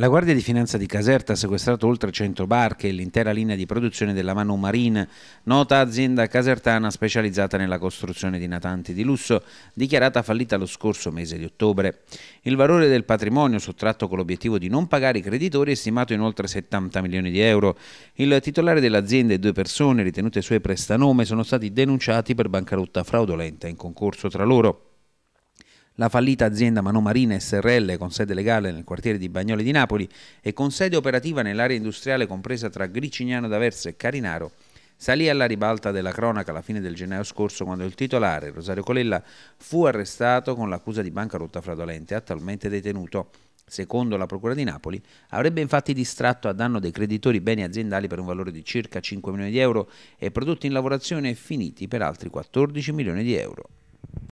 La Guardia di Finanza di Caserta ha sequestrato oltre 100 barche e l'intera linea di produzione della Manu Marine, nota azienda casertana specializzata nella costruzione di natanti di lusso, dichiarata fallita lo scorso mese di ottobre. Il valore del patrimonio sottratto con l'obiettivo di non pagare i creditori è stimato in oltre 70 milioni di euro. Il titolare dell'azienda e due persone ritenute sue prestanome sono stati denunciati per bancarotta fraudolenta in concorso tra loro la fallita azienda Manomarina SRL con sede legale nel quartiere di Bagnoli di Napoli e con sede operativa nell'area industriale compresa tra Gricignano d'Aversa e Carinaro salì alla ribalta della cronaca alla fine del gennaio scorso quando il titolare Rosario Colella fu arrestato con l'accusa di bancarotta fraudolente, attualmente detenuto. Secondo la Procura di Napoli, avrebbe infatti distratto a danno dei creditori beni aziendali per un valore di circa 5 milioni di euro e prodotti in lavorazione finiti per altri 14 milioni di euro.